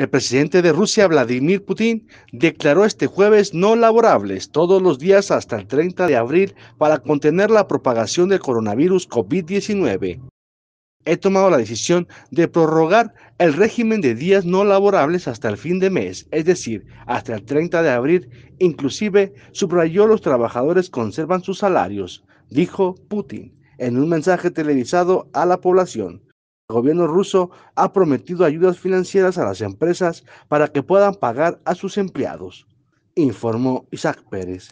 El presidente de Rusia, Vladimir Putin, declaró este jueves no laborables todos los días hasta el 30 de abril para contener la propagación del coronavirus COVID-19. He tomado la decisión de prorrogar el régimen de días no laborables hasta el fin de mes, es decir, hasta el 30 de abril. Inclusive, subrayó los trabajadores conservan sus salarios, dijo Putin en un mensaje televisado a la población. El gobierno ruso ha prometido ayudas financieras a las empresas para que puedan pagar a sus empleados, informó Isaac Pérez.